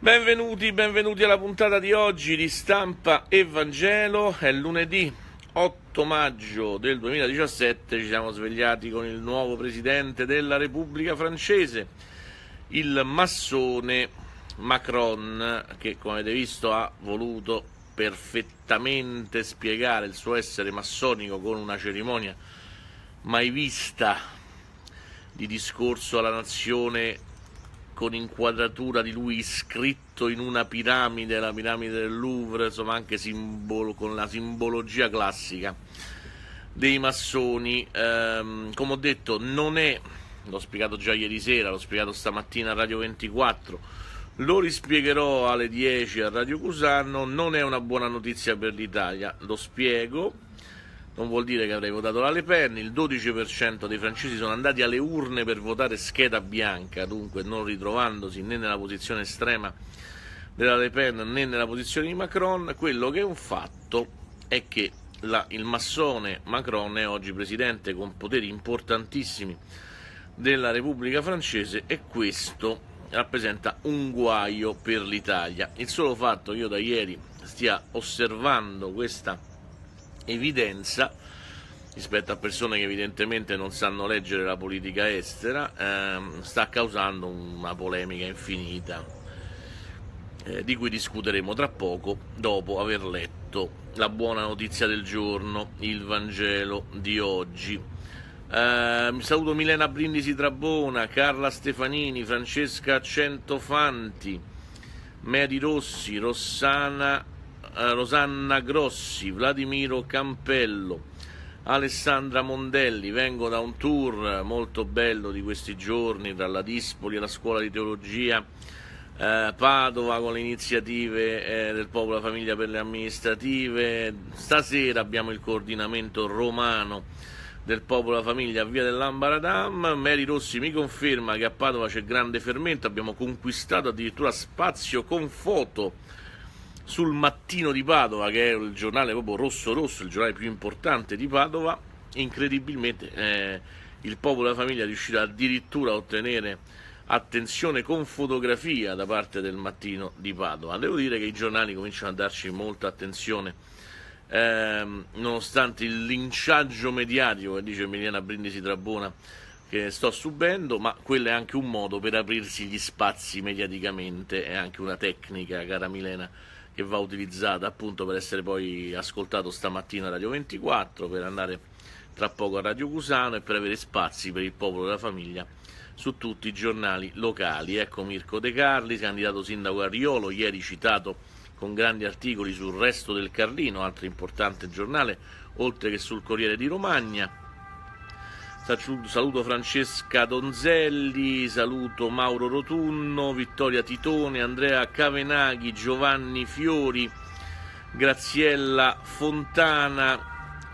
Benvenuti, benvenuti alla puntata di oggi di Stampa Evangelo. È lunedì 8 maggio del 2017, ci siamo svegliati con il nuovo presidente della Repubblica francese, il massone Macron, che come avete visto ha voluto perfettamente spiegare il suo essere massonico con una cerimonia mai vista di discorso alla nazione con inquadratura di lui scritto in una piramide, la piramide del Louvre, insomma anche simbolo, con la simbologia classica dei massoni. Ehm, come ho detto, non è, l'ho spiegato già ieri sera, l'ho spiegato stamattina a Radio 24, lo rispiegherò alle 10 a Radio Cusano, non è una buona notizia per l'Italia, lo spiego non vuol dire che avrei votato la Le Pen, il 12% dei francesi sono andati alle urne per votare scheda bianca, dunque non ritrovandosi né nella posizione estrema della Le Pen né nella posizione di Macron, quello che è un fatto è che la, il massone Macron è oggi presidente con poteri importantissimi della Repubblica francese e questo rappresenta un guaio per l'Italia. Il solo fatto che io da ieri stia osservando questa evidenza rispetto a persone che evidentemente non sanno leggere la politica estera, ehm, sta causando una polemica infinita, eh, di cui discuteremo tra poco dopo aver letto la buona notizia del giorno, il Vangelo di oggi. Eh, saluto Milena Brindisi Trabona, Carla Stefanini, Francesca Centofanti, Medi Rossi, Rossana Rosanna Grossi, Vladimiro Campello, Alessandra Mondelli, vengo da un tour molto bello di questi giorni dalla Dispoli alla Scuola di Teologia eh, Padova con le iniziative eh, del Popolo e Famiglia per le amministrative. Stasera abbiamo il coordinamento romano del Popolo e Famiglia a Via dell'Ambaradam. Mary Rossi mi conferma che a Padova c'è grande fermento, abbiamo conquistato addirittura spazio con foto sul Mattino di Padova, che è il giornale proprio rosso rosso, il giornale più importante di Padova, incredibilmente eh, il popolo e la famiglia riuscito addirittura a ottenere attenzione con fotografia da parte del Mattino di Padova. Devo dire che i giornali cominciano a darci molta attenzione. Ehm, nonostante il linciaggio mediatico che dice Emiliana Brindisi Trabona che sto subendo, ma quello è anche un modo per aprirsi gli spazi mediaticamente, è anche una tecnica, cara Milena che va utilizzata appunto per essere poi ascoltato stamattina a Radio 24, per andare tra poco a Radio Cusano e per avere spazi per il popolo e la famiglia su tutti i giornali locali. Ecco Mirko De Carli, candidato sindaco a Riolo, ieri citato con grandi articoli sul Resto del Carlino, altro importante giornale, oltre che sul Corriere di Romagna. Saluto Francesca Donzelli, saluto Mauro Rotunno, Vittoria Titone, Andrea Cavenaghi, Giovanni Fiori, Graziella Fontana.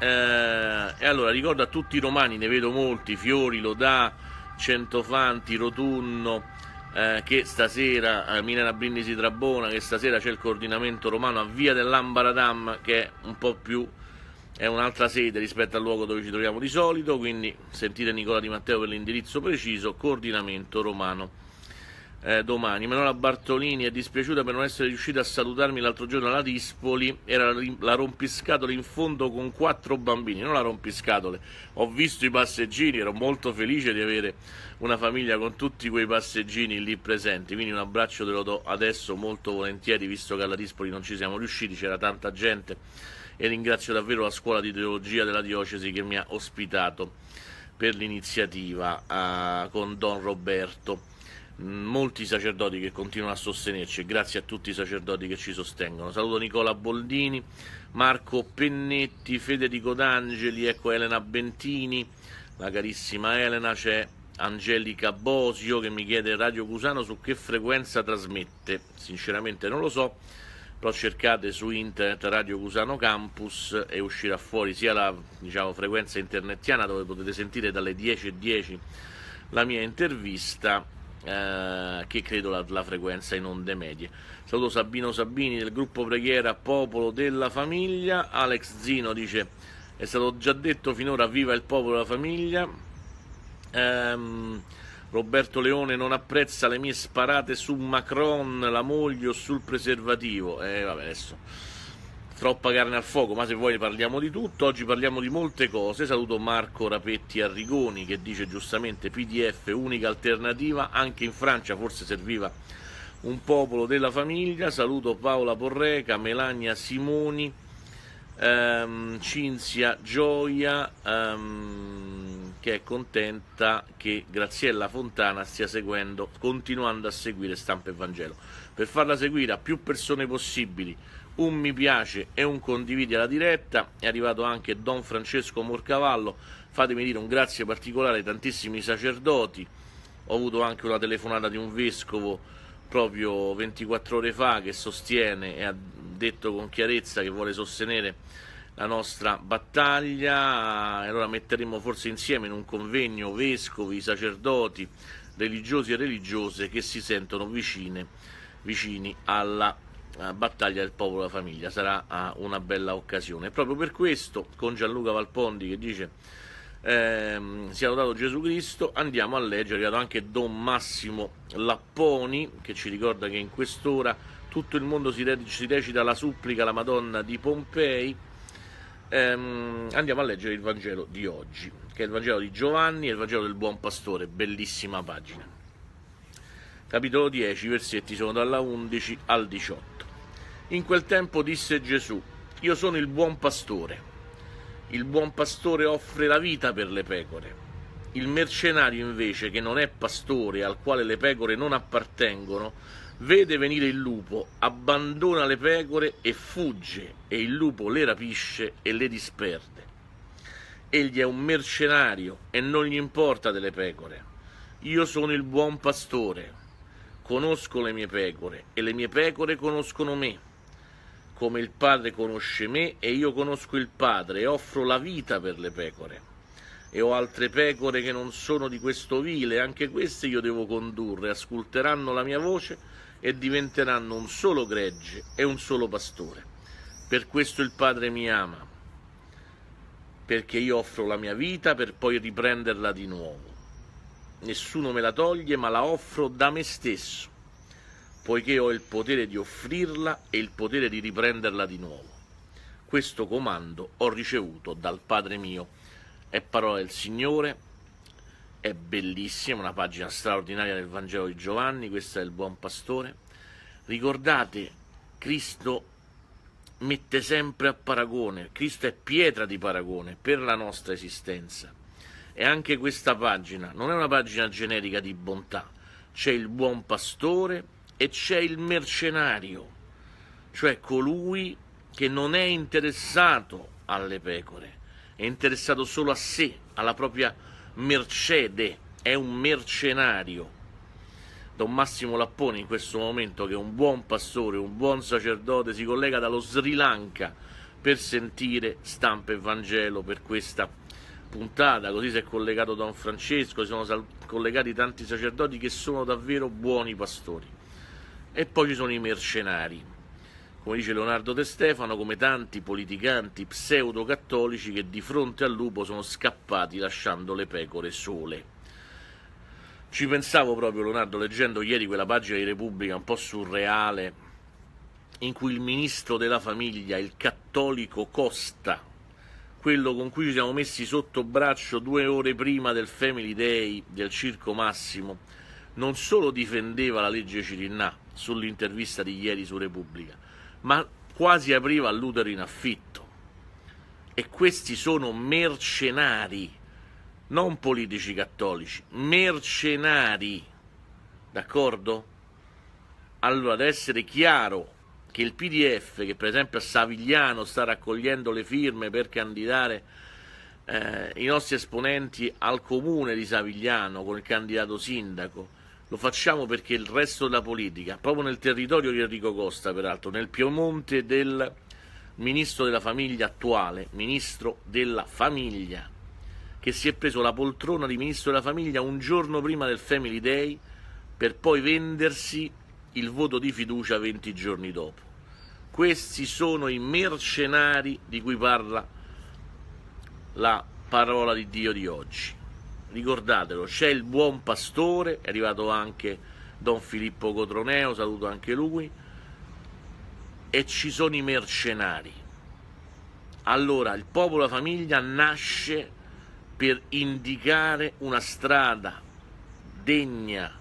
Eh, e allora ricordo a tutti i romani, ne vedo molti, Fiori, Lodà, Centofanti, Rotunno, eh, che stasera, eh, Milena Brindisi Drabona, che stasera c'è il coordinamento romano a Via dell'Ambaradam che è un po' più è un'altra sede rispetto al luogo dove ci troviamo di solito, quindi sentite Nicola Di Matteo per l'indirizzo preciso, coordinamento romano. Eh, domani. Manuela Bartolini è dispiaciuta per non essere riuscita a salutarmi l'altro giorno alla Dispoli, era la, la rompiscatole in fondo con quattro bambini, non la rompiscatole, ho visto i passeggini, ero molto felice di avere una famiglia con tutti quei passeggini lì presenti, quindi un abbraccio te lo do adesso molto volentieri, visto che alla Dispoli non ci siamo riusciti, c'era tanta gente e ringrazio davvero la scuola di teologia della diocesi che mi ha ospitato per l'iniziativa uh, con Don Roberto. Mm, molti sacerdoti che continuano a sostenerci e grazie a tutti i sacerdoti che ci sostengono. Saluto Nicola Boldini, Marco Pennetti, Federico D'Angeli, ecco Elena Bentini, la carissima Elena, c'è Angelica Bosio che mi chiede Radio Cusano su che frequenza trasmette. Sinceramente non lo so però cercate su internet Radio Cusano Campus e uscirà fuori sia la diciamo, frequenza internetiana dove potete sentire dalle 10.10 .10 la mia intervista eh, che credo la, la, frequenza in onde medie. Saluto Sabino Sabini del gruppo preghiera Popolo della Famiglia, Alex Zino dice è stato già detto finora viva il popolo della famiglia. Ehm, Roberto Leone non apprezza le mie sparate su Macron, la moglie o sul preservativo. Eh, vabbè, adesso troppa carne al fuoco, ma se vuoi parliamo di tutto. Oggi parliamo di molte cose. Saluto Marco Rapetti Arrigoni che dice giustamente PDF unica alternativa, anche in Francia forse serviva un popolo della famiglia. Saluto Paola Porreca, Melania Simoni um, Cinzia Gioia um, che è contenta che Graziella Fontana stia seguendo, continuando a seguire Stampa e Vangelo. Per farla seguire a più persone possibili, un mi piace e un condividi alla diretta. È arrivato anche Don Francesco Morcavallo. Fatemi dire un grazie particolare ai tantissimi sacerdoti. Ho avuto anche una telefonata di un vescovo proprio 24 ore fa che sostiene e ha detto con chiarezza che vuole sostenere la nostra battaglia e allora metteremo forse insieme in un convegno vescovi, sacerdoti, religiosi e religiose che si sentono vicine, vicini alla eh, battaglia del popolo e della famiglia. Sarà eh, una bella occasione. E proprio per questo, con Gianluca Valpondi che dice ehm, sia lodato Gesù Cristo, andiamo a leggere, è arrivato anche Don Massimo Lapponi che ci ricorda che in quest'ora tutto il mondo si, re- si recita la supplica alla Madonna di Pompei. Ehm, andiamo a leggere il Vangelo di oggi, che è il Vangelo di Giovanni e il Vangelo del Buon Pastore, bellissima pagina. Capitolo 10, versetti sono dalla 11 al 18. In quel tempo disse Gesù, io sono il buon pastore. Il buon pastore offre la vita per le pecore. Il mercenario invece, che non è pastore, al quale le pecore non appartengono, vede venire il lupo, abbandona le pecore e fugge, e il lupo le rapisce e le disperde. Egli è un mercenario e non gli importa delle pecore. Io sono il buon pastore, conosco le mie pecore e le mie pecore conoscono me come il Padre conosce me e io conosco il Padre e offro la vita per le pecore. E ho altre pecore che non sono di questo vile, anche queste io devo condurre, ascolteranno la mia voce e diventeranno un solo gregge e un solo pastore. Per questo il Padre mi ama, perché io offro la mia vita per poi riprenderla di nuovo. Nessuno me la toglie, ma la offro da me stesso poiché ho il potere di offrirla e il potere di riprenderla di nuovo. Questo comando ho ricevuto dal Padre mio. È parola del Signore, è bellissima, una pagina straordinaria del Vangelo di Giovanni, questa è il buon pastore. Ricordate, Cristo mette sempre a paragone, Cristo è pietra di paragone per la nostra esistenza. E anche questa pagina non è una pagina generica di bontà, c'è il buon pastore e c'è il mercenario, cioè colui che non è interessato alle pecore, è interessato solo a sé, alla propria mercede, è un mercenario. Don Massimo Lapponi in questo momento, che è un buon pastore, un buon sacerdote, si collega dallo Sri Lanka per sentire stampa e Vangelo per questa puntata. Così si è collegato Don Francesco, si sono collegati tanti sacerdoti che sono davvero buoni pastori. E poi ci sono i mercenari, come dice Leonardo De Stefano, come tanti politicanti pseudo-cattolici che di fronte al lupo sono scappati lasciando le pecore sole. Ci pensavo proprio, Leonardo, leggendo ieri quella pagina di Repubblica un po' surreale, in cui il ministro della famiglia, il cattolico Costa, quello con cui ci siamo messi sotto braccio due ore prima del Family Day del Circo Massimo, non solo difendeva la legge Cirinnà sull'intervista di ieri su Repubblica, ma quasi apriva all'utero in affitto. E questi sono mercenari, non politici cattolici, mercenari. D'accordo? Allora, deve essere chiaro che il PDF, che per esempio a Savigliano sta raccogliendo le firme per candidare eh, i nostri esponenti al comune di Savigliano con il candidato sindaco, lo facciamo perché il resto della politica, proprio nel territorio di Enrico Costa, peraltro, nel Piemonte del ministro della famiglia attuale, ministro della famiglia, che si è preso la poltrona di ministro della famiglia un giorno prima del Family Day per poi vendersi il voto di fiducia 20 giorni dopo. Questi sono i mercenari di cui parla la parola di Dio di oggi ricordatelo, c'è il buon pastore, è arrivato anche Don Filippo Cotroneo, saluto anche lui, e ci sono i mercenari. Allora, il popolo famiglia nasce per indicare una strada degna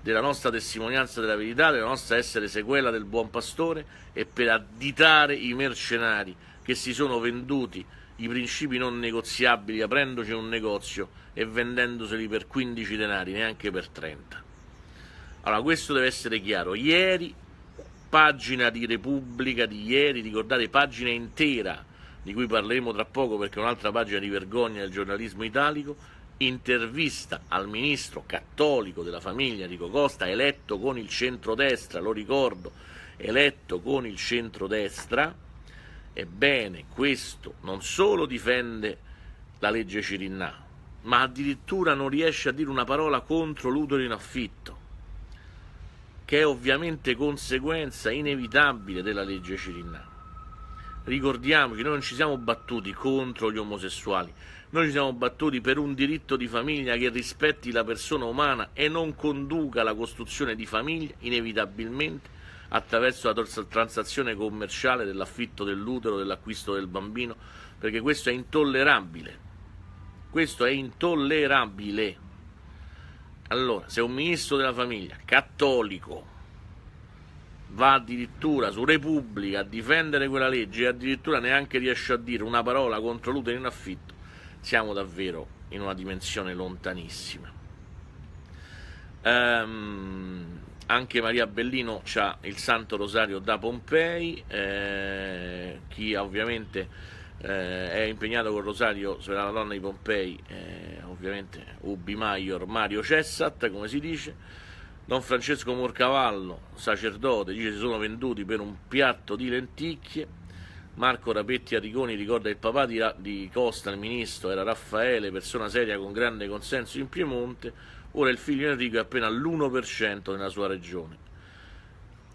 della nostra testimonianza della verità, della nostra essere sequela del buon pastore e per additare i mercenari che si sono venduti i principi non negoziabili aprendoci un negozio e vendendoseli per 15 denari, neanche per 30. Allora, questo deve essere chiaro. Ieri, pagina di Repubblica di ieri, ricordate, pagina intera, di cui parleremo tra poco perché è un'altra pagina di vergogna del giornalismo italico, intervista al ministro cattolico della famiglia Enrico Costa, eletto con il centrodestra, lo ricordo, eletto con il centrodestra, ebbene questo non solo difende la legge Cirinna, ma addirittura non riesce a dire una parola contro l'utero in affitto, che è ovviamente conseguenza inevitabile della legge Cirinna. Ricordiamo che noi non ci siamo battuti contro gli omosessuali, noi ci siamo battuti per un diritto di famiglia che rispetti la persona umana e non conduca alla costruzione di famiglie inevitabilmente attraverso la transazione commerciale dell'affitto dell'utero, dell'acquisto del bambino, perché questo è intollerabile questo è intollerabile. Allora, se un ministro della famiglia cattolico va addirittura su Repubblica a difendere quella legge e addirittura neanche riesce a dire una parola contro l'utero in affitto, siamo davvero in una dimensione lontanissima. Um, anche Maria Bellino ha il Santo Rosario da Pompei, eh, chi ovviamente eh, è impegnato con Rosario sulla Madonna di Pompei, eh, ovviamente Ubi Maior, Mario Cessat, come si dice. Don Francesco Morcavallo, sacerdote, dice si sono venduti per un piatto di lenticchie. Marco Rapetti Arrigoni ricorda il papà di, di Costa, il ministro, era Raffaele, persona seria con grande consenso in Piemonte. Ora il figlio Enrico è appena all'1% nella sua regione.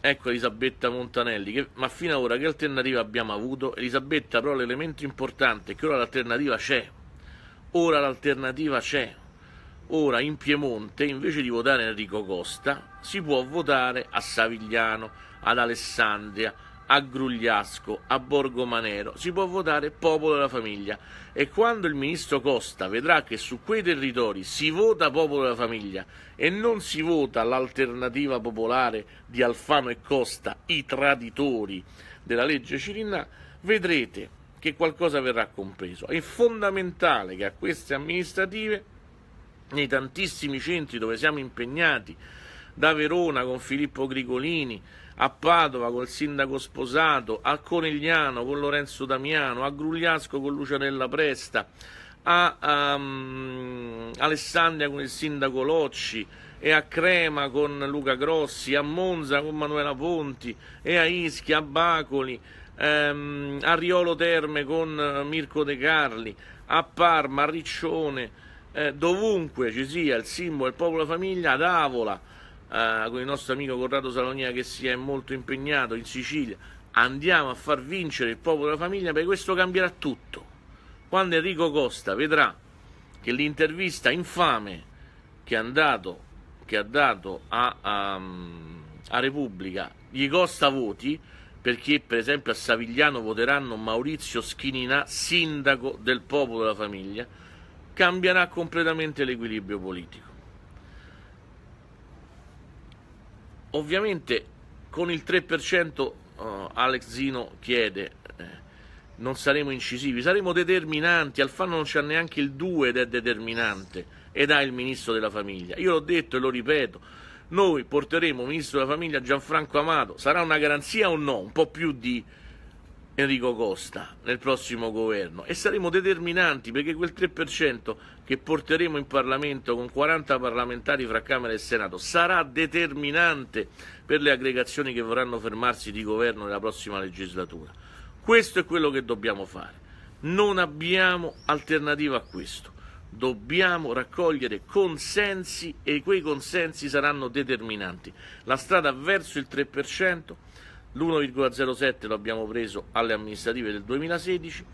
Ecco Elisabetta Montanelli, che, ma fino ad ora che alternativa abbiamo avuto? Elisabetta però l'elemento importante è che ora l'alternativa c'è, ora l'alternativa c'è, ora in Piemonte invece di votare Enrico Costa si può votare a Savigliano, ad Alessandria, a Grugliasco, a Borgo Manero, si può votare popolo della famiglia e quando il ministro Costa vedrà che su quei territori si vota popolo della famiglia e non si vota l'alternativa popolare di Alfano e Costa, i traditori della legge Cirinna, vedrete che qualcosa verrà compreso. È fondamentale che a queste amministrative, nei tantissimi centri dove siamo impegnati, da Verona con Filippo Grigolini, a Padova col sindaco sposato, a Conigliano con Lorenzo Damiano, a Grugliasco con Lucianella Presta, a um, Alessandria con il sindaco Locci e a Crema con Luca Grossi, a Monza con Manuela Ponti e a Ischia, a Bacoli, um, a Riolo Terme con eh, Mirko De Carli, a Parma, a Riccione, eh, dovunque ci sia il simbolo del popolo famiglia, ad Avola, eh, con il nostro amico Corrado Salonia che si è molto impegnato in Sicilia, andiamo a far vincere il popolo e la famiglia, perché questo cambierà tutto. Quando Enrico Costa vedrà che l'intervista infame che, andato, che ha dato a, a, a Repubblica gli costa voti, perché per esempio a Savigliano voteranno Maurizio Schinina, sindaco del popolo e della famiglia, cambierà completamente l'equilibrio politico. Ovviamente con il 3% uh, eh, Alex Zino chiede eh, non saremo incisivi, saremo determinanti, Alfano non c'ha neanche il 2 ed è determinante ed ha il ministro della famiglia. Io l'ho detto e lo ripeto, noi porteremo ministro della famiglia Gianfranco Amato, sarà una garanzia o no? Un po' più di Enrico Costa nel prossimo governo e saremo determinanti perché quel 3% che porteremo in Parlamento con 40 parlamentari fra Camera e Senato sarà determinante per le aggregazioni che vorranno fermarsi di governo nella prossima legislatura. Questo è quello che dobbiamo fare. Non abbiamo alternativa a questo. Dobbiamo raccogliere consensi e quei consensi saranno determinanti. La strada verso il 3% l'1,07 lo abbiamo preso alle amministrative del 2016,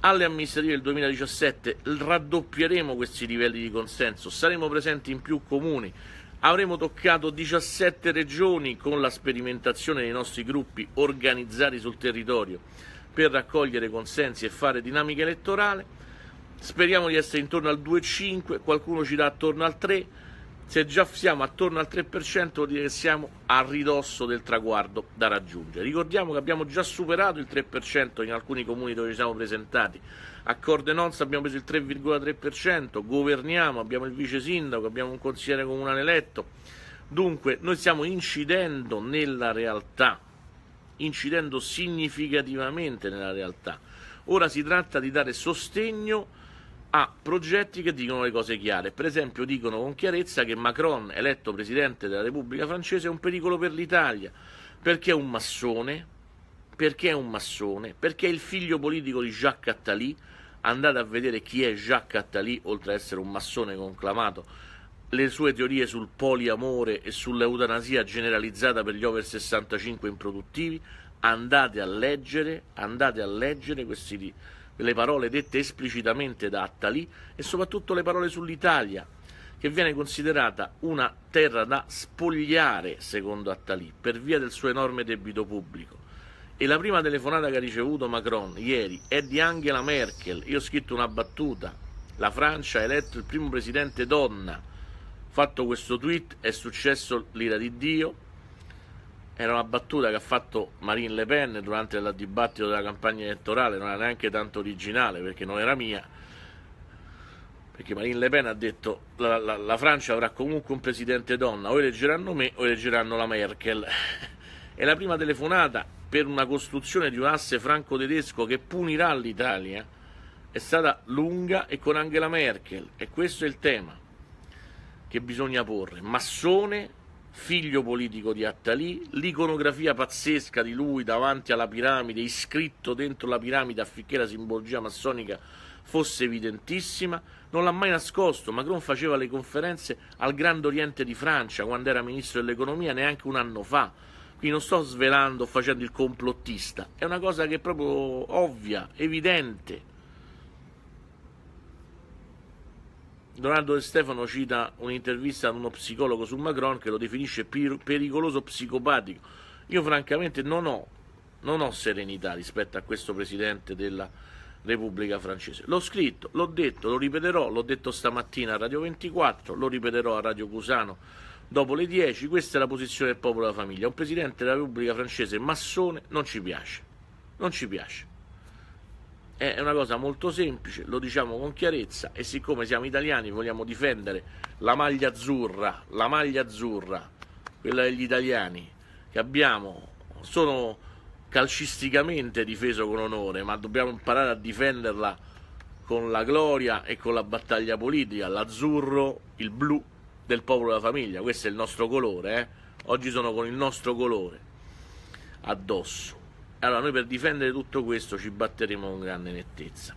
alle amministrative del 2017 raddoppieremo questi livelli di consenso, saremo presenti in più comuni, avremo toccato 17 regioni con la sperimentazione dei nostri gruppi organizzati sul territorio per raccogliere consensi e fare dinamica elettorale, speriamo di essere intorno al 2,5, qualcuno ci dà attorno al 3, se già siamo attorno al 3% vuol dire che siamo a ridosso del traguardo da raggiungere. Ricordiamo che abbiamo già superato il 3% in alcuni comuni dove ci siamo presentati. A Cordenonza abbiamo preso il 3,3%, governiamo, abbiamo il vice sindaco, abbiamo un consigliere comunale eletto. Dunque noi stiamo incidendo nella realtà, incidendo significativamente nella realtà. Ora si tratta di dare sostegno a progetti che dicono le cose chiare. Per esempio dicono con chiarezza che Macron, eletto presidente della Repubblica francese, è un pericolo per l'Italia, perché è un massone, perché è un massone, perché è il figlio politico di Jacques Attali. Andate a vedere chi è Jacques Attali, oltre ad essere un massone conclamato, le sue teorie sul poliamore e sull'eutanasia generalizzata per gli over 65 improduttivi. Andate a leggere, andate a leggere questi le parole dette esplicitamente da Attali e soprattutto le parole sull'Italia, che viene considerata una terra da spogliare, secondo Attali, per via del suo enorme debito pubblico. E la prima telefonata che ha ricevuto Macron ieri è di Angela Merkel. Io ho scritto una battuta. La Francia ha eletto il primo presidente donna. Fatto questo tweet è successo l'ira di Dio, era una battuta che ha fatto Marine Le Pen durante il dibattito della campagna elettorale, non era neanche tanto originale perché non era mia, perché Marine Le Pen ha detto la, la, la Francia avrà comunque un presidente donna, o eleggeranno me o eleggeranno la Merkel. È la prima telefonata per una costruzione di un asse franco-tedesco che punirà l'Italia è stata lunga e con Angela Merkel e questo è il tema che bisogna porre. Massone figlio politico di Attali, l'iconografia pazzesca di lui davanti alla piramide, iscritto dentro la piramide affinché la simbologia massonica fosse evidentissima, non l'ha mai nascosto. Macron faceva le conferenze al Grand Oriente di Francia quando era ministro dell'economia neanche un anno fa. Qui non sto svelando o facendo il complottista, è una cosa che è proprio ovvia, evidente. Donaldo De Stefano cita un'intervista ad uno psicologo su Macron che lo definisce pericoloso psicopatico. Io francamente non ho, non ho serenità rispetto a questo Presidente della Repubblica francese. L'ho scritto, l'ho detto, lo ripeterò, l'ho detto stamattina a Radio 24, lo ripeterò a Radio Cusano dopo le 10. Questa è la posizione del popolo della famiglia. Un Presidente della Repubblica francese massone non ci piace. Non ci piace è una cosa molto semplice, lo diciamo con chiarezza e siccome siamo italiani vogliamo difendere la maglia azzurra, la maglia azzurra, quella degli italiani che abbiamo, sono calcisticamente difeso con onore, ma dobbiamo imparare a difenderla con la gloria e con la battaglia politica, l'azzurro, il blu del popolo della famiglia, questo è il nostro colore, eh? oggi sono con il nostro colore addosso. Allora noi per difendere tutto questo ci batteremo con grande nettezza.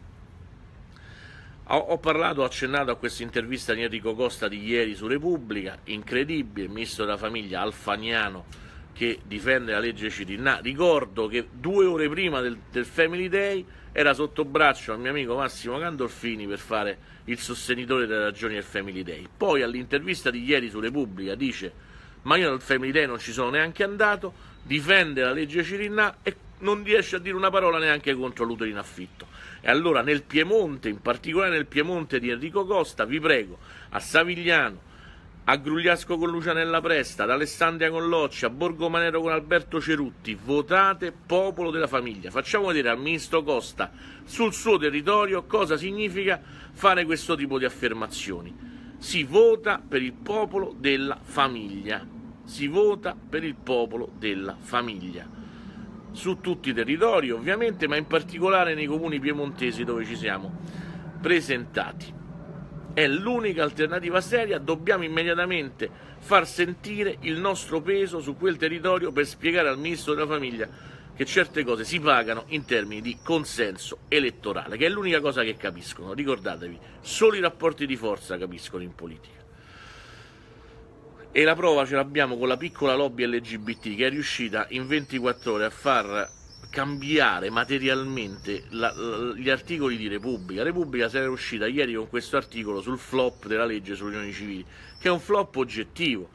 Ho, parlato, ho accennato a questa intervista di Enrico Costa di ieri su Repubblica, incredibile, ministro della famiglia alfaniano che difende la legge Cirinna. Ricordo che due ore prima del, del, Family Day era sotto braccio al mio amico Massimo Gandolfini per fare il sostenitore delle ragioni del Family Day. Poi all'intervista di ieri su Repubblica dice ma io al Family Day non ci sono neanche andato, difende la legge Cirinna e non riesce a dire una parola neanche contro l'utero in affitto. E allora nel Piemonte, in particolare nel Piemonte di Enrico Costa, vi prego, a Savigliano, a Grugliasco con Lucianella Presta, ad Alessandria con Loccia, a Borgo Manero con Alberto Cerutti, votate popolo della famiglia. Facciamo vedere al ministro Costa sul suo territorio cosa significa fare questo tipo di affermazioni. Si vota per il popolo della famiglia. Si vota per il popolo della famiglia su tutti i territori ovviamente, ma in particolare nei comuni piemontesi dove ci siamo presentati. È l'unica alternativa seria, dobbiamo immediatamente far sentire il nostro peso su quel territorio per spiegare al Ministro della Famiglia che certe cose si pagano in termini di consenso elettorale, che è l'unica cosa che capiscono. Ricordatevi, solo i rapporti di forza capiscono in politica e la prova ce l'abbiamo con la piccola lobby LGBT che è riuscita in 24 ore a far cambiare materialmente la, la, gli articoli di Repubblica. Repubblica si è uscita ieri con questo articolo sul flop della legge sulle unioni civili, che è un flop oggettivo.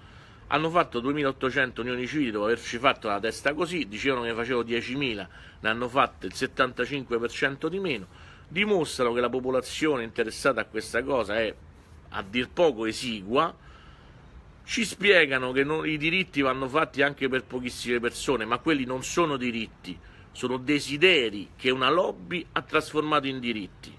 Hanno fatto 2.800 unioni civili dopo averci fatto la testa così, dicevano che ne facevo 10.000, ne hanno fatte il 75% di meno, dimostrano che la popolazione interessata a questa cosa è a dir poco esigua, ci spiegano che non, i diritti vanno fatti anche per pochissime persone, ma quelli non sono diritti, sono desideri che una lobby ha trasformato in diritti,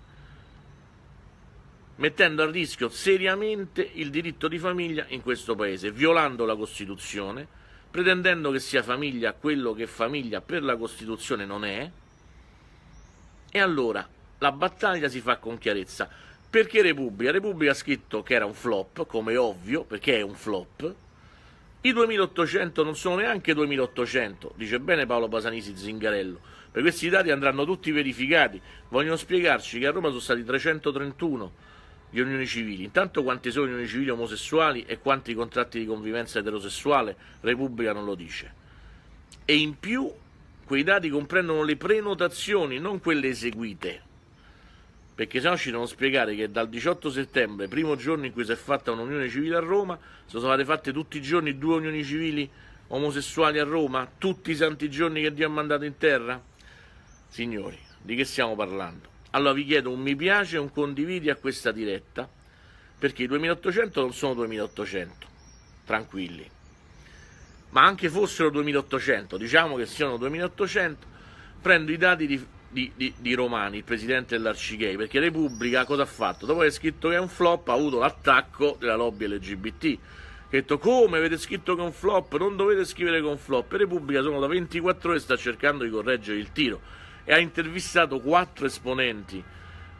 mettendo a rischio seriamente il diritto di famiglia in questo Paese, violando la Costituzione, pretendendo che sia famiglia quello che famiglia per la Costituzione non è. E allora la battaglia si fa con chiarezza. Perché Repubblica? Repubblica ha scritto che era un flop, come ovvio, perché è un flop. I 2800 non sono neanche 2800, dice bene Paolo Basanisi Zingarello, perché questi dati andranno tutti verificati. Vogliono spiegarci che a Roma sono stati 331 gli unioni civili. Intanto quanti sono gli unioni civili omosessuali e quanti contratti di convivenza eterosessuale, Repubblica non lo dice. E in più quei dati comprendono le prenotazioni, non quelle eseguite perché se no ci devono spiegare che dal 18 settembre, primo giorno in cui si è fatta un'unione civile a Roma, sono state fatte tutti i giorni due unioni civili omosessuali a Roma, tutti i santi giorni che Dio ha mandato in terra? Signori, di che stiamo parlando? Allora vi chiedo un mi piace e un condividi a questa diretta, perché i 2800 non sono 2800, tranquilli. Ma anche fossero 2800, diciamo che siano 2800, prendo i dati di di, di, di Romani, il presidente dell'Arcigay, perché Repubblica cosa ha fatto? Dopo aver scritto che è un flop ha avuto l'attacco della lobby LGBT. ha detto come avete scritto che è un flop, non dovete scrivere che è un flop. Repubblica sono da 24 ore sta cercando di correggere il tiro e ha intervistato quattro esponenti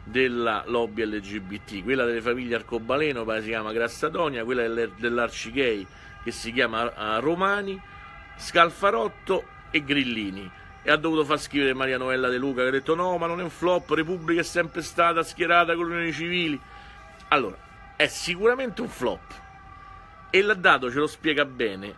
della lobby LGBT, quella delle famiglie Arcobaleno che si chiama Grassadonia, quella dell'Arcigay che si chiama eh, Romani, Scalfarotto e Grillini e ha dovuto far scrivere Maria Novella De Luca che ha detto no ma non è un flop, Repubblica è sempre stata schierata con le unioni civili. Allora, è sicuramente un flop e l'ha dato, ce lo spiega bene,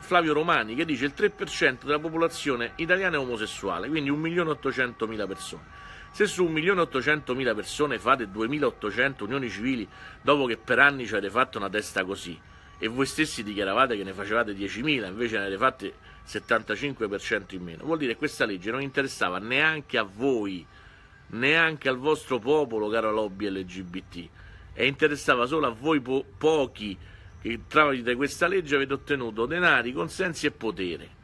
Flavio Romani che dice il 3% della popolazione italiana è omosessuale, quindi 1.800.000 persone. Se su 1.800.000 persone fate 2.800 unioni civili dopo che per anni ci avete fatto una testa così e voi stessi dichiaravate che ne facevate 10.000, invece ne avete fatte 75% in meno. Vuol dire che questa legge non interessava neanche a voi, neanche al vostro popolo, caro lobby LGBT, e interessava solo a voi po- pochi che tramite questa legge avete ottenuto denari, consensi e potere.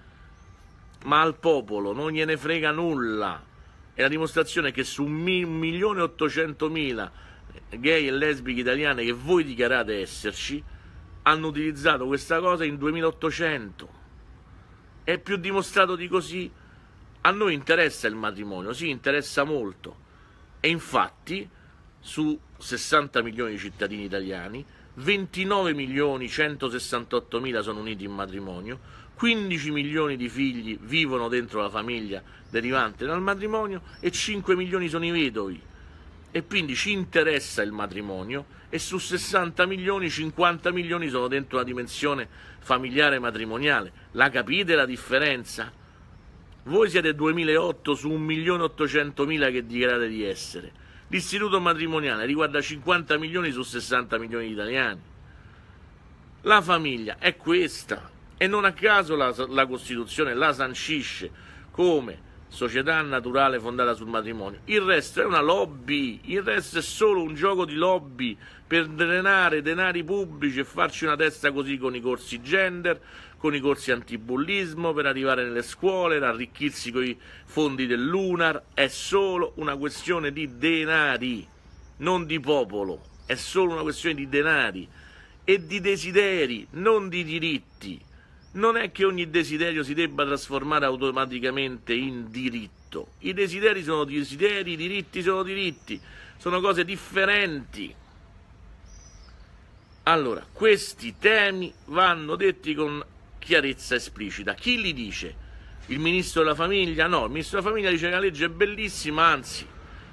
Ma al popolo non gliene frega nulla. È la dimostrazione che su 1.800.000 gay e lesbiche italiane che voi dichiarate esserci, hanno utilizzato questa cosa in 2800 è più dimostrato di così? A noi interessa il matrimonio, sì, interessa molto. E infatti, su 60 milioni di cittadini italiani, 29 milioni 168 mila sono uniti in matrimonio, 15 milioni di figli vivono dentro la famiglia derivante dal matrimonio e 5 milioni sono i vedovi. E quindi ci interessa il matrimonio e su 60 milioni 50 milioni sono dentro la dimensione familiare matrimoniale. La capite la differenza? Voi siete 2008 su 1.800.000 che dichiarate di essere. L'istituto matrimoniale riguarda 50 milioni su 60 milioni di italiani. La famiglia è questa e non a caso la, la Costituzione la sancisce come società naturale fondata sul matrimonio. Il resto è una lobby, il resto è solo un gioco di lobby per drenare denari pubblici e farci una testa così con i corsi gender, con i corsi antibullismo, per arrivare nelle scuole, per arricchirsi con i fondi dell'UNAR. È solo una questione di denari, non di popolo, è solo una questione di denari e di desideri, non di diritti non è che ogni desiderio si debba trasformare automaticamente in diritto. I desideri sono desideri, i diritti sono diritti, sono cose differenti. Allora, questi temi vanno detti con chiarezza esplicita. Chi li dice? Il ministro della famiglia? No, il ministro della famiglia dice che la legge è bellissima, anzi,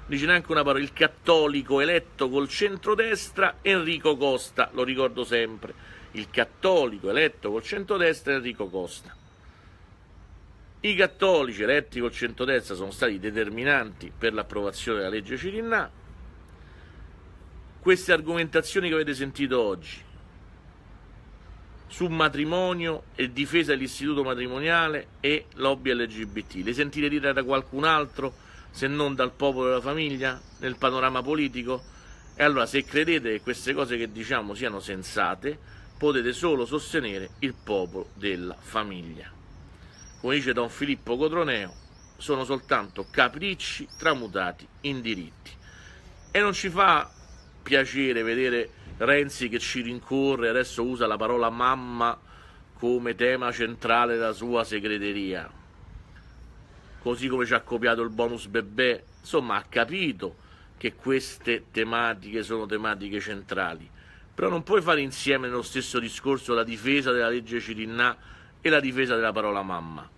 dice neanche una parola, il cattolico eletto col centrodestra Enrico Costa, lo ricordo sempre il cattolico eletto col centrodestra Enrico Costa. I cattolici eletti col centrodestra sono stati determinanti per l'approvazione della legge Cirinnà. Queste argomentazioni che avete sentito oggi su matrimonio e difesa dell'istituto matrimoniale e lobby LGBT, le sentite dire da qualcun altro se non dal popolo e dalla famiglia nel panorama politico? E allora se credete che queste cose che diciamo siano sensate, potete solo sostenere il popolo della famiglia. Come dice Don Filippo Cotroneo, sono soltanto capricci tramutati in diritti. E non ci fa piacere vedere Renzi che ci rincorre, adesso usa la parola mamma come tema centrale della sua segreteria. Così come ci ha copiato il bonus bebè, insomma ha capito che queste tematiche sono tematiche centrali però non puoi fare insieme nello stesso discorso la difesa della legge Cirinna e la difesa della parola mamma,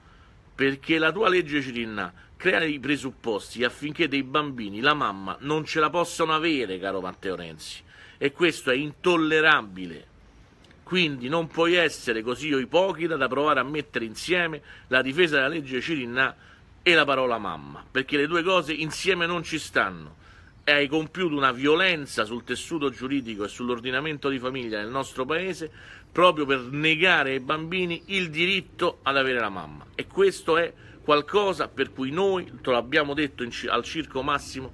perché la tua legge Cirinna crea i presupposti affinché dei bambini la mamma non ce la possano avere, caro Matteo Renzi, e questo è intollerabile. Quindi non puoi essere così ipocrita da provare a mettere insieme la difesa della legge Cirinna e la parola mamma, perché le due cose insieme non ci stanno e hai compiuto una violenza sul tessuto giuridico e sull'ordinamento di famiglia nel nostro paese proprio per negare ai bambini il diritto ad avere la mamma. E questo è qualcosa per cui noi, te l'abbiamo detto in, al circo massimo,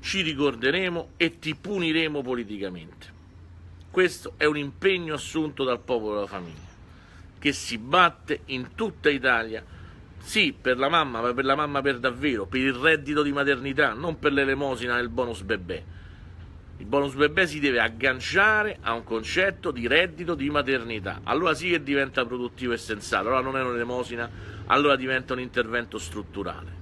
ci ricorderemo e ti puniremo politicamente. Questo è un impegno assunto dal popolo della famiglia, che si batte in tutta Italia sì, per la mamma, ma per la mamma per davvero, per il reddito di maternità, non per l'elemosina del bonus bebè. Il bonus bebè si deve agganciare a un concetto di reddito di maternità. Allora sì che diventa produttivo e sensato, allora non è un'elemosina, allora diventa un intervento strutturale.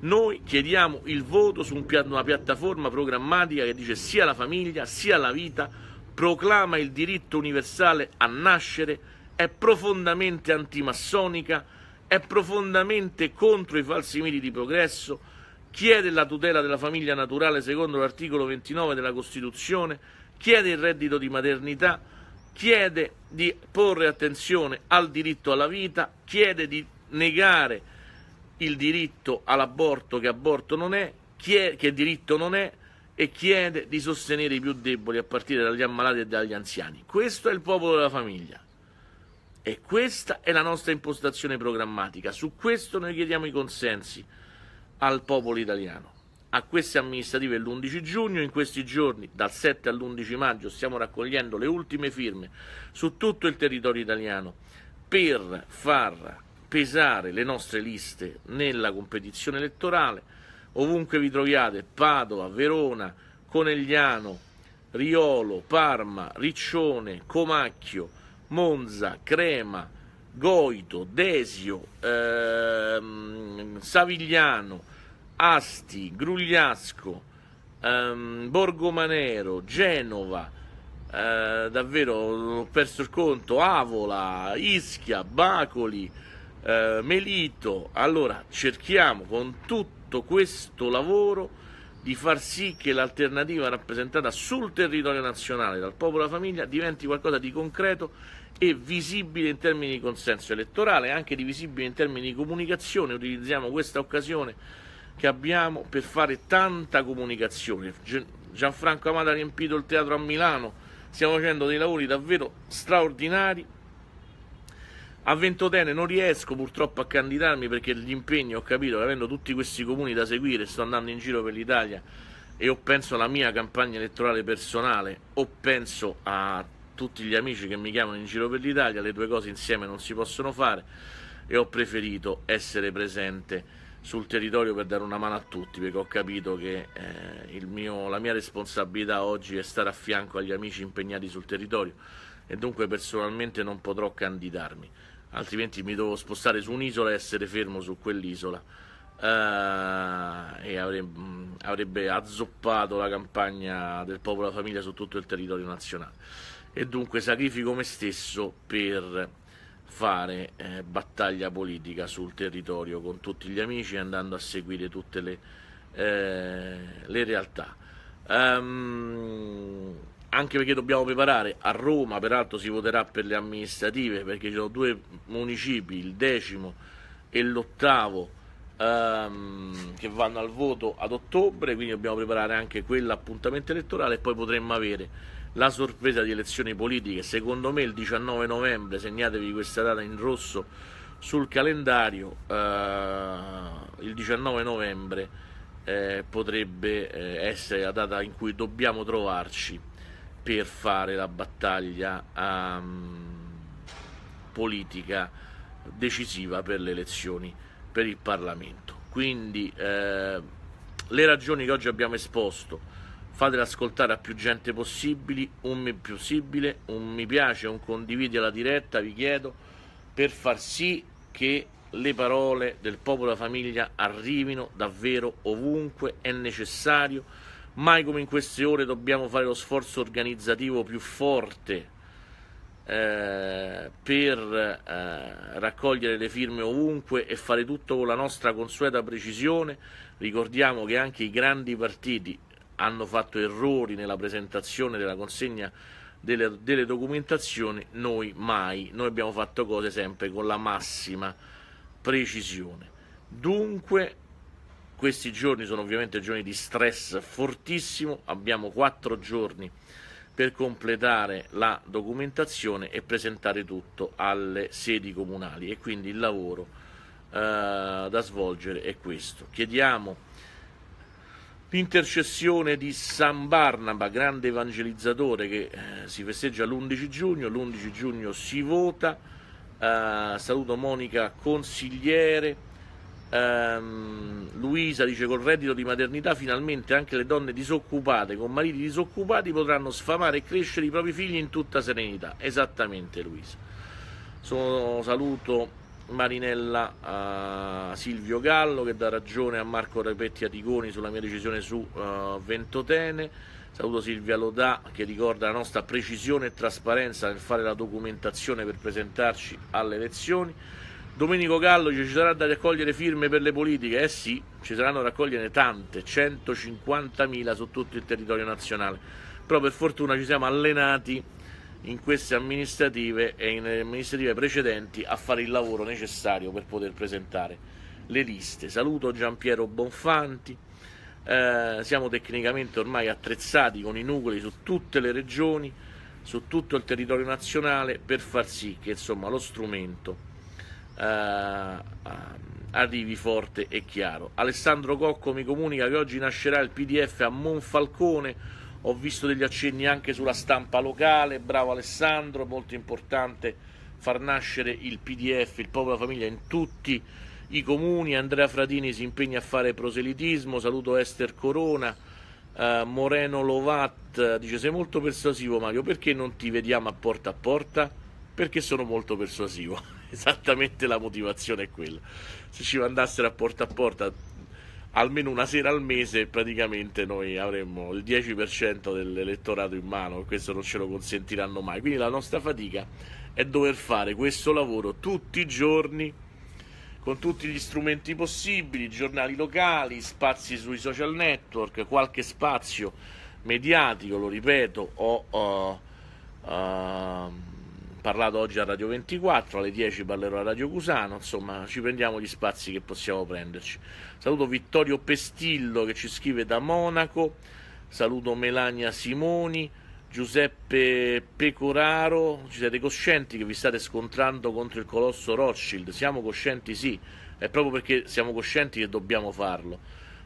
Noi chiediamo il voto su una piattaforma programmatica che dice sia la famiglia sia la vita, proclama il diritto universale a nascere, è profondamente antimassonica, è profondamente contro i falsi miti di progresso, chiede la tutela della famiglia naturale secondo l'articolo 29 della Costituzione, chiede il reddito di maternità, chiede di porre attenzione al diritto alla vita, chiede di negare il diritto all'aborto che aborto non è, che diritto non è, e chiede di sostenere i più deboli a partire dagli ammalati e dagli anziani. Questo è il popolo della famiglia. E questa è la nostra impostazione programmatica. Su questo noi chiediamo i consensi al popolo italiano. A queste amministrative l'11 giugno, in questi giorni, dal 7 all'11 maggio, stiamo raccogliendo le ultime firme su tutto il territorio italiano per far pesare le nostre liste nella competizione elettorale. Ovunque vi troviate, Padova, Verona, Conegliano, Riolo, Parma, Riccione, Comacchio, Monza, Crema, Goito, Desio, ehm, Savigliano, Asti, Grugliasco, ehm, Borgomanero, Genova, eh, davvero ho perso il conto, Avola, Ischia, Bacoli, eh, Melito. Allora cerchiamo con tutto questo lavoro di far sì che l'alternativa rappresentata sul territorio nazionale dal popolo e la famiglia diventi qualcosa di concreto e visibile in termini di consenso elettorale, anche di visibile in termini di comunicazione. Utilizziamo questa occasione che abbiamo per fare tanta comunicazione. Gianfranco Amata ha riempito il teatro a Milano, stiamo facendo dei lavori davvero straordinari. A Ventotene non riesco purtroppo a candidarmi perché gli impegni ho capito che avendo tutti questi comuni da seguire, sto andando in giro per l'Italia e o penso alla mia campagna elettorale personale o penso a tutti gli amici che mi chiamano in giro per l'Italia, le due cose insieme non si possono fare e ho preferito essere presente sul territorio per dare una mano a tutti perché ho capito che eh, mio, la mia responsabilità oggi è stare a fianco agli amici impegnati sul territorio e dunque personalmente non potrò candidarmi altrimenti mi devo spostare su un'isola e essere fermo su quell'isola eh, e avrebbe, avrebbe azzoppato la campagna del popolo e famiglia su tutto il territorio nazionale e dunque sacrifico me stesso per fare eh, battaglia politica sul territorio con tutti gli amici andando a seguire tutte le, eh, le realtà. Um, anche perché dobbiamo preparare a Roma, peraltro si voterà per le amministrative perché ci sono due municipi, il decimo e l'ottavo, um, che vanno al voto ad ottobre, quindi dobbiamo preparare anche quell'appuntamento elettorale e poi potremmo avere la sorpresa di elezioni politiche. Secondo me il 19 novembre, segnatevi questa data in rosso sul calendario, eh, il 19 novembre eh, potrebbe eh, essere la data in cui dobbiamo trovarci per fare la battaglia um, politica decisiva per le elezioni per il Parlamento. Quindi eh, le ragioni che oggi abbiamo esposto fatela ascoltare a più gente possibile, un mi, possibile, un mi piace, un condividi alla diretta, vi chiedo, per far sì che le parole del popolo e della famiglia arrivino davvero ovunque, è necessario. Mai come in queste ore dobbiamo fare lo sforzo organizzativo più forte eh, per eh, raccogliere le firme ovunque e fare tutto con la nostra consueta precisione. Ricordiamo che anche i grandi partiti hanno fatto errori nella presentazione della consegna delle, delle documentazioni, noi mai, noi abbiamo fatto cose sempre con la massima precisione. Dunque questi giorni sono ovviamente giorni di stress fortissimo, abbiamo quattro giorni per completare la documentazione e presentare tutto alle sedi comunali e quindi il lavoro eh, da svolgere è questo. Chiediamo L'intercessione di San Barnaba, grande evangelizzatore che eh, si festeggia l'11 giugno, l'11 giugno si vota, eh, saluto Monica consigliere, eh, Luisa dice col reddito di maternità finalmente anche le donne disoccupate con mariti disoccupati potranno sfamare e crescere i propri figli in tutta serenità, esattamente Luisa. Sono, saluto Marinella uh, Silvio Gallo che dà ragione a Marco Repetti Atigoni sulla mia decisione su uh, Ventotene. Saluto Silvia Lodà che ricorda la nostra precisione e trasparenza nel fare la documentazione per presentarci alle elezioni. Domenico Gallo dice ci sarà da raccogliere firme per le politiche? Eh sì, ci saranno da raccogliere tante, 150.000 su tutto il territorio nazionale. Però per fortuna ci siamo allenati in queste amministrative e in amministrative precedenti a fare il lavoro necessario per poter presentare le liste. Saluto Giampiero Bonfanti, eh, siamo tecnicamente ormai attrezzati con i nuclei su tutte le regioni, su tutto il territorio nazionale per far sì che insomma, lo strumento eh, arrivi forte e chiaro. Alessandro Cocco mi comunica che oggi nascerà il PDF a Monfalcone ho visto degli accenni anche sulla stampa locale, bravo Alessandro, molto importante far nascere il PDF, il popolo famiglia in tutti i comuni, Andrea Fradini si impegna a fare proselitismo, saluto Esther Corona, eh, Moreno Lovat eh, dice sei molto persuasivo Mario, perché non ti vediamo a porta a porta? Perché sono molto persuasivo, esattamente la motivazione è quella. Se ci mandassero a porta a porta almeno una sera al mese praticamente noi avremmo il 10% dell'elettorato in mano e questo non ce lo consentiranno mai. Quindi la nostra fatica è dover fare questo lavoro tutti i giorni con tutti gli strumenti possibili, giornali locali, spazi sui social network, qualche spazio mediatico, lo ripeto, o... Uh, uh, parlato oggi a Radio 24, alle 10 parlerò a Radio Cusano, insomma ci prendiamo gli spazi che possiamo prenderci. Saluto Vittorio Pestillo che ci scrive da Monaco, saluto Melania Simoni, Giuseppe Pecoraro, ci siete coscienti che vi state scontrando contro il colosso Rothschild? Siamo coscienti sì, è proprio perché siamo coscienti che dobbiamo farlo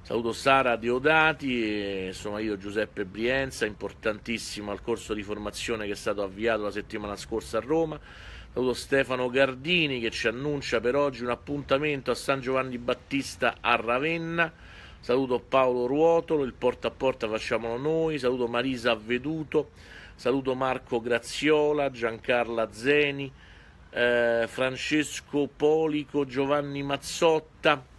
Saluto Sara Deodati, sono io Giuseppe Brienza, importantissimo al corso di formazione che è stato avviato la settimana scorsa a Roma. Saluto Stefano Gardini che ci annuncia per oggi un appuntamento a San Giovanni Battista a Ravenna. Saluto Paolo Ruotolo, il porta a porta facciamolo noi. Saluto Marisa Avveduto, saluto Marco Graziola, Giancarla Zeni, eh, Francesco Polico, Giovanni Mazzotta.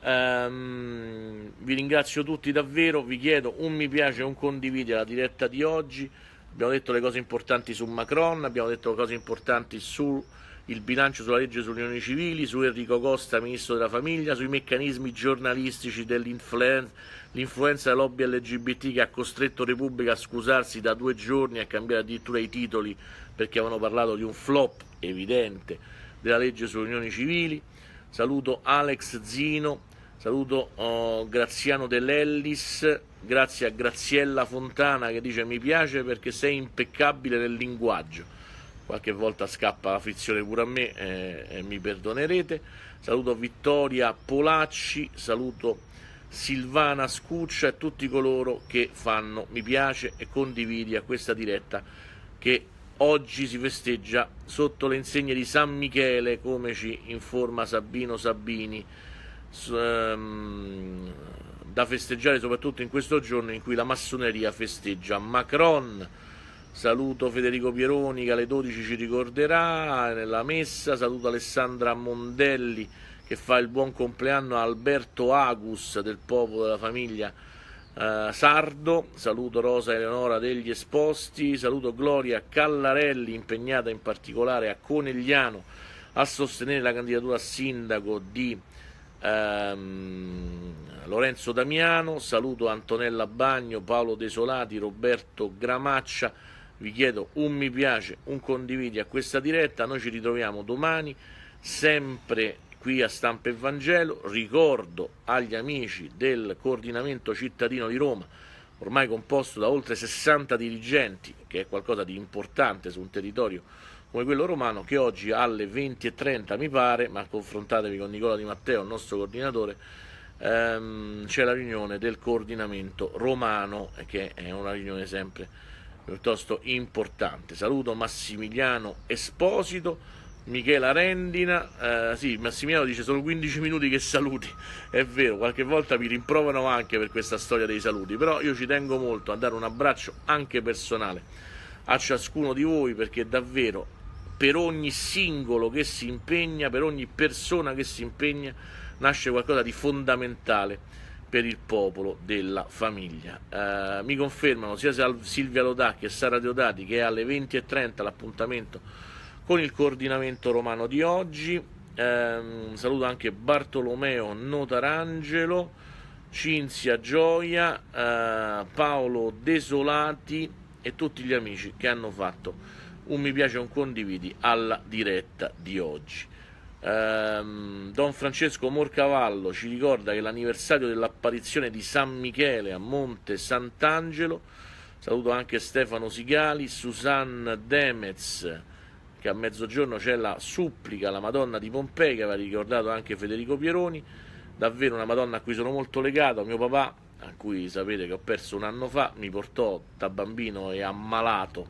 Um, vi ringrazio tutti davvero, vi chiedo un mi piace, un condividi alla diretta di oggi. Abbiamo detto le cose importanti su Macron, abbiamo detto cose importanti sul bilancio sulla legge sulle unioni civili, su Enrico Costa, ministro della famiglia, sui meccanismi giornalistici dell'influenza della lobby LGBT che ha costretto Repubblica a scusarsi da due giorni, a cambiare addirittura i titoli perché avevano parlato di un flop evidente della legge sulle unioni civili. Saluto Alex Zino, Saluto oh, Graziano Dell'Ellis, grazie a Graziella Fontana che dice mi piace perché sei impeccabile nel linguaggio. Qualche volta scappa la frizione pure a me eh, e mi perdonerete. Saluto Vittoria Polacci, saluto Silvana Scuccia e tutti coloro che fanno mi piace e condividi a questa diretta che oggi si festeggia sotto le insegne di San Michele come ci informa Sabino Sabini Ehm, da festeggiare soprattutto in questo giorno in cui la massoneria festeggia Macron. Saluto Federico Pieroni che alle 12 ci ricorderà nella messa, saluto Alessandra Mondelli che fa il buon compleanno a Alberto Agus del popolo della famiglia eh, Sardo, saluto Rosa Eleonora degli Esposti, saluto Gloria Callarelli impegnata in particolare a Conegliano a sostenere la candidatura a sindaco di Ehm, Lorenzo Damiano, saluto Antonella Bagno, Paolo Desolati, Roberto Gramaccia. Vi chiedo un mi piace, un condividi a questa diretta. Noi ci ritroviamo domani, sempre qui a Stampa e Vangelo. Ricordo agli amici del coordinamento cittadino di Roma, ormai composto da oltre 60 dirigenti, che è qualcosa di importante su un territorio come quello romano che oggi alle 20.30 mi pare, ma confrontatevi con Nicola Di Matteo, il nostro coordinatore, ehm, c'è la riunione del coordinamento romano eh, che è una riunione sempre piuttosto importante. Saluto Massimiliano Esposito. Michela Rendina, eh, sì, Massimiliano dice sono 15 minuti che saluti, è vero, qualche volta mi rimprovano anche per questa storia dei saluti, però io ci tengo molto a dare un abbraccio anche personale a ciascuno di voi perché davvero per ogni singolo che si impegna, per ogni persona che si impegna, nasce qualcosa di fondamentale per il popolo della famiglia. Eh, mi confermano sia Silvia Lodacchi che Sara Deodati che è alle 20.30 l'appuntamento con il coordinamento romano di oggi. Eh, saluto anche Bartolomeo Notarangelo, Cinzia Gioia, eh, Paolo Desolati e tutti gli amici che hanno fatto un mi piace, un condividi alla diretta di oggi. Um, Don Francesco Morcavallo ci ricorda che l'anniversario dell'apparizione di San Michele a Monte Sant'Angelo. Saluto anche Stefano Sigali, Susan Demez, che a mezzogiorno c'è la supplica alla Madonna di Pompei, che aveva ricordato anche Federico Pieroni. Davvero una Madonna a cui sono molto legato. Mio papà, a cui sapete che ho perso un anno fa, mi portò da bambino e ammalato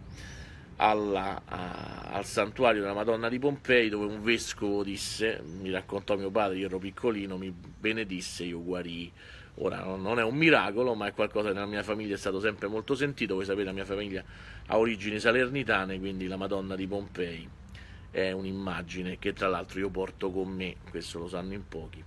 alla, a, al santuario della Madonna di Pompei dove un vescovo disse, mi raccontò mio padre, io ero piccolino, mi benedisse, io guarì. Ora non è un miracolo, ma è qualcosa che nella mia famiglia è stato sempre molto sentito. Voi sapete, la mia famiglia ha origini salernitane, quindi la Madonna di Pompei è un'immagine che tra l'altro io porto con me, questo lo sanno in pochi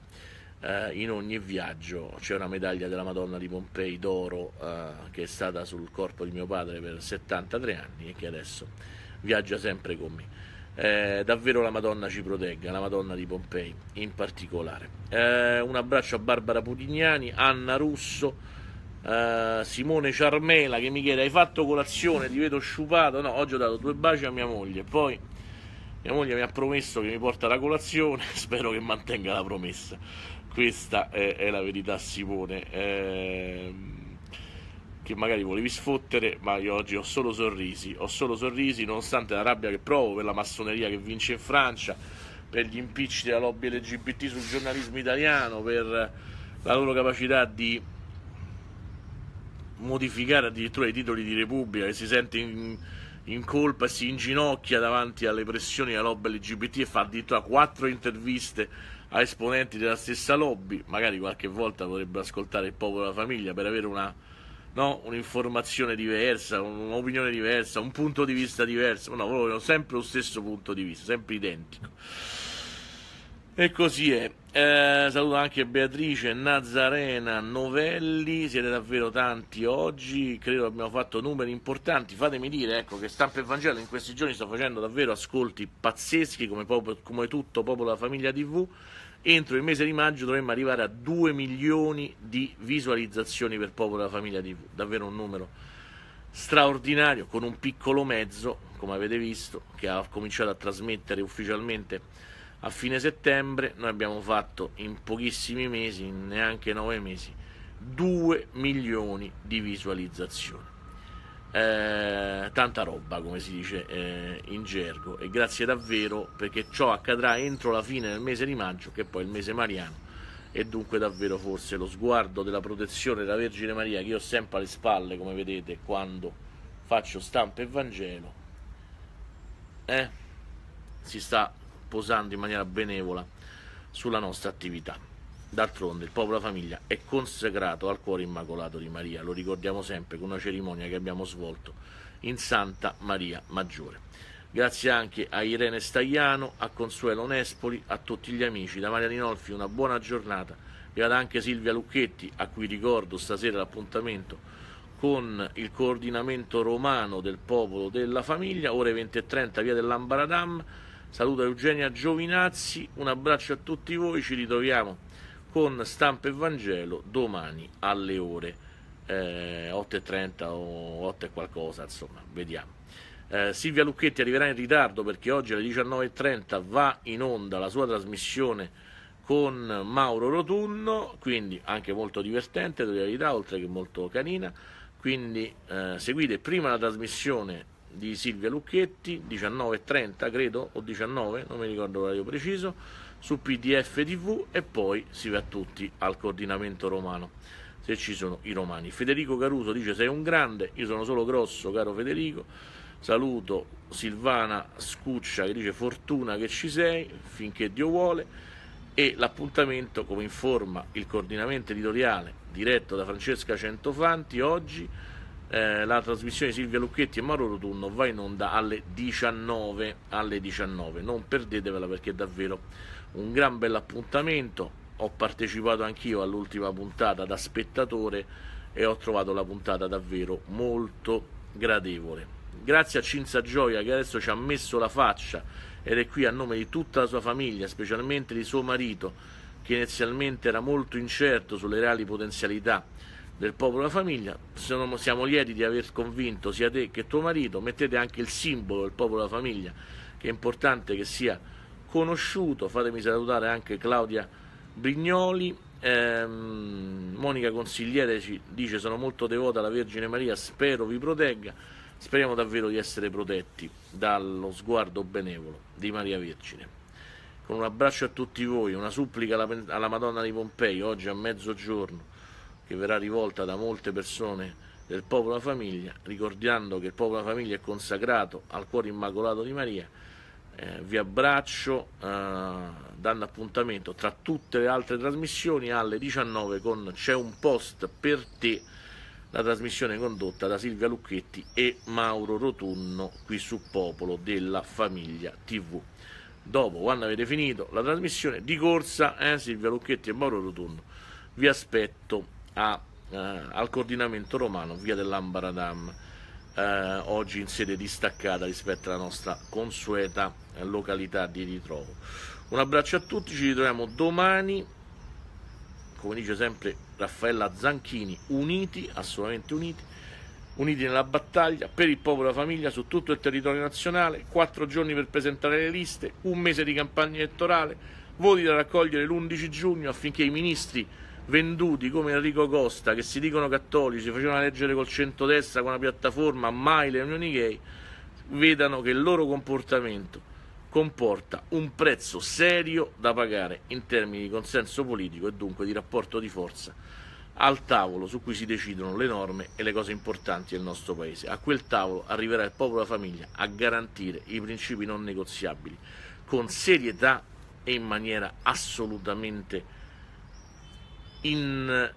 eh, in ogni viaggio c'è una medaglia della Madonna di Pompei d'oro eh, che è stata sul corpo di mio padre per 73 anni e che adesso viaggia sempre con me. Eh, davvero la Madonna ci protegga, la Madonna di Pompei in particolare. Eh, un abbraccio a Barbara Putignani, Anna Russo. Uh, Simone Ciarmela che mi chiede hai fatto colazione ti vedo sciupato no oggi ho dato due baci a mia moglie poi mia moglie mi ha promesso che mi porta la colazione spero che mantenga la promessa questa è, è la verità, Simone. Eh, che magari volevi sfottere, ma io oggi ho solo sorrisi. Ho solo sorrisi, nonostante la rabbia che provo per la massoneria che vince in Francia, per gli impicci della lobby LGBT sul giornalismo italiano, per la loro capacità di modificare addirittura i titoli di Repubblica, che si sente in, in colpa e si inginocchia davanti alle pressioni della lobby LGBT e fa addirittura quattro interviste a esponenti della stessa lobby, magari qualche volta potrebbero ascoltare il popolo della famiglia per avere una, no, un'informazione diversa, un'opinione diversa, un punto di vista diverso, no, vogliono sempre lo stesso punto di vista, sempre identico. E così è. Eh, saluto anche Beatrice, Nazarena, Novelli, siete davvero tanti oggi, credo abbiamo fatto numeri importanti, fatemi dire ecco, che Stampa e Vangelo in questi giorni sta facendo davvero ascolti pazzeschi come, pop- come tutto Popolo della Famiglia TV entro il mese di maggio dovremmo arrivare a 2 milioni di visualizzazioni per Popolo della Famiglia TV, davvero un numero straordinario con un piccolo mezzo, come avete visto, che ha cominciato a trasmettere ufficialmente a fine settembre, noi abbiamo fatto in pochissimi mesi, in neanche 9 mesi, 2 milioni di visualizzazioni eh, tanta roba, come si dice eh, in gergo. E grazie davvero perché ciò accadrà entro la fine del mese di maggio, che è poi il mese mariano. E dunque davvero forse lo sguardo della protezione della Vergine Maria, che io ho sempre alle spalle, come vedete, quando faccio stampa e Vangelo, eh, si sta posando in maniera benevola sulla nostra attività. D'altronde il popolo famiglia è consacrato al cuore immacolato di Maria, lo ricordiamo sempre con una cerimonia che abbiamo svolto in Santa Maria Maggiore. Grazie anche a Irene Stagliano, a Consuelo Nespoli, a tutti gli amici, da Maria Rinolfi una buona giornata, grazie anche Silvia Lucchetti a cui ricordo stasera l'appuntamento con il coordinamento romano del popolo della famiglia, ore 20.30 via dell'Ambaradam. Saluta Eugenia Giovinazzi, un abbraccio a tutti voi, ci ritroviamo con Stampa e Vangelo domani alle ore eh, 8.30 o 8 qualcosa, insomma, vediamo. Eh, Silvia Lucchetti arriverà in ritardo perché oggi alle 19.30 va in onda la sua trasmissione con Mauro Rotunno, quindi anche molto divertente, di verità, oltre che molto carina. Quindi eh, seguite prima la trasmissione di Silvia Lucchetti, 19.30 credo, o 19, non mi ricordo l'orario preciso, su PDF TV e poi si va tutti al coordinamento romano se ci sono i romani. Federico Caruso dice sei un grande, io sono solo grosso, caro Federico. Saluto Silvana Scuccia che dice fortuna che ci sei finché Dio vuole e l'appuntamento come informa il coordinamento editoriale diretto da Francesca Centofanti oggi eh, la trasmissione Silvia Lucchetti e Mauro Rotunno va in onda alle 19, alle 19. Non perdetevela perché è davvero un gran bell'appuntamento. Ho partecipato anch'io all'ultima puntata da spettatore e ho trovato la puntata davvero molto gradevole. Grazie a Cinzia Gioia che adesso ci ha messo la faccia ed è qui a nome di tutta la sua famiglia, specialmente di suo marito, che inizialmente era molto incerto sulle reali potenzialità del popolo della famiglia. siamo lieti di aver convinto sia te che tuo marito. Mettete anche il simbolo del popolo della famiglia, che è importante che sia conosciuto. Fatemi salutare anche Claudia Brignoli. Ehm, Monica Consigliere ci dice: Sono molto devota alla Vergine Maria, spero vi protegga. Speriamo davvero di essere protetti dallo sguardo benevolo di Maria Vergine un abbraccio a tutti voi, una supplica alla, alla, Madonna di Pompei oggi a mezzogiorno che verrà rivolta da molte persone del popolo famiglia, ricordando che il popolo famiglia è consacrato al cuore immacolato di Maria. Eh, vi abbraccio, eh, dando appuntamento tra tutte le altre trasmissioni alle 19 con C'è un post per te, la trasmissione condotta da Silvia Lucchetti e Mauro Rotunno qui su Popolo della Famiglia TV. Dopo, quando avete finito la trasmissione di corsa, eh, Silvia Lucchetti e Mauro Rotunno, vi aspetto a, eh, al coordinamento romano via dell'Ambaradam, eh, oggi in sede distaccata rispetto alla nostra consueta eh, località di ritrovo. Un abbraccio a tutti, ci ritroviamo domani, come dice sempre Raffaella Zanchini, uniti, assolutamente uniti, uniti nella battaglia per il popolo e la famiglia su tutto il territorio nazionale, quattro giorni per presentare le liste, un mese di campagna elettorale, voti da raccogliere l'11 giugno affinché i ministri venduti come Enrico Costa, che si dicono cattolici, facevano leggere col centrodestra con una piattaforma, mai le unioni gay, vedano che il loro comportamento comporta un prezzo serio da pagare in termini di consenso politico e dunque di rapporto di forza al tavolo su cui si decidono le norme e le cose importanti del nostro Paese. A quel tavolo arriverà il popolo e la famiglia a garantire i principi non negoziabili con serietà e in maniera assolutamente in,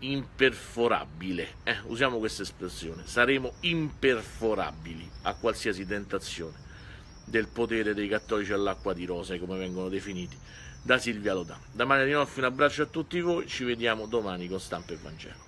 imperforabile. Eh, usiamo questa espressione. Saremo imperforabili a qualsiasi tentazione del potere dei cattolici all'acqua di rose, come vengono definiti da Silvia Lodà. Da Maria Rinolfi un abbraccio a tutti voi, ci vediamo domani con Stampa e Vangelo.